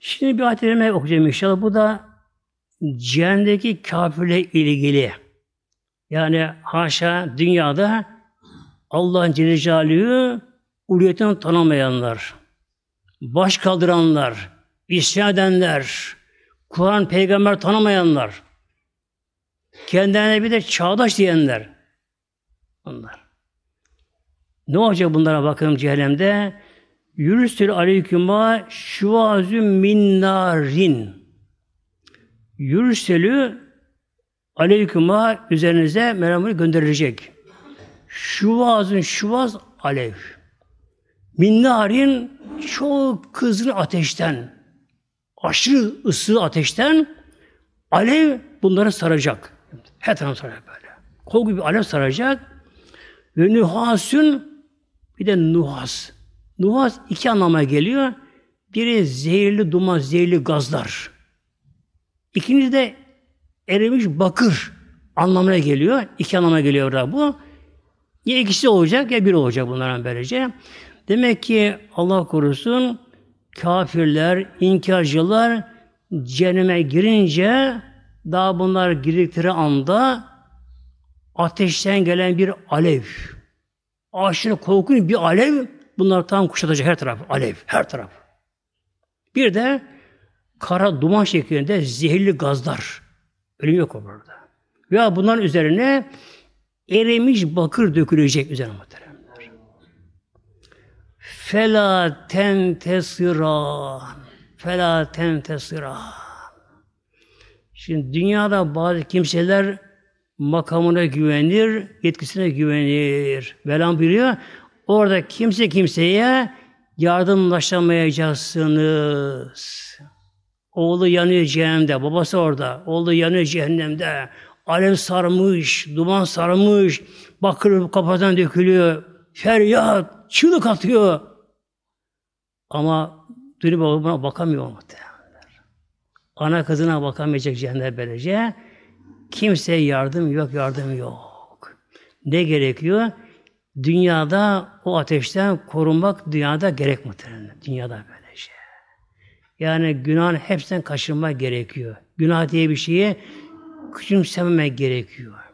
Şimdi bir ayet okuyacağım inşallah. Bu da cehennemdeki kafirle ilgili. Yani haşa dünyada Allah'ın Celle Celaluhu uluyetini tanımayanlar, baş kaldıranlar, isyan edenler, Kur'an peygamber tanımayanlar, kendilerine bir de çağdaş diyenler. Onlar. Ne olacak bunlara bakalım cehennemde? Yürüsül aleyküma şuvazü minnarin. Yürüsülü aleyküma üzerinize merhamet gönderilecek. Şuvazın şuvaz alev. Minnarin çok kızgın ateşten, aşırı ısı ateşten alev bunları saracak. Her tarafı saracak böyle. Kol gibi alev saracak. Ve nuhasün bir de nuhas. Nuvas iki anlama geliyor. Biri zehirli duman, zehirli gazlar. İkincisi de erimiş bakır anlamına geliyor. İki anlama geliyor da bu. Ya ikisi olacak ya bir olacak bunların böylece. Demek ki Allah korusun kafirler, inkarcılar cehenneme girince daha bunlar girdikleri anda ateşten gelen bir alev. Aşırı korkunç bir alev Bunlar tam kuşatacak her taraf. Alev, her taraf. Bir de kara duman şeklinde zehirli gazlar. Ölüm yok orada. Ya bunların üzerine erimiş bakır dökülecek üzerine muhteremler. Fela tentesira. Fela tentesira. Şimdi dünyada bazı kimseler makamına güvenir, yetkisine güvenir. Velan biliyor. Orada kimse kimseye yardımlaşamayacaksınız. Oğlu yanıyor cehennemde, babası orada. Oğlu yanıyor cehennemde. Alev sarmış, duman sarmış, bakır kafadan dökülüyor. Feryat, çığlık atıyor. Ama dönüp buna bakamıyor muhtemelen. Ana kızına bakamayacak cehennem böylece. Kimseye yardım yok, yardım yok. Ne gerekiyor? dünyada o ateşten korunmak dünyada gerek muhtemelen. Dünyada böyle şey. Yani günahın hepsinden kaçınmak gerekiyor. Günah diye bir şeyi küçümsememek gerekiyor.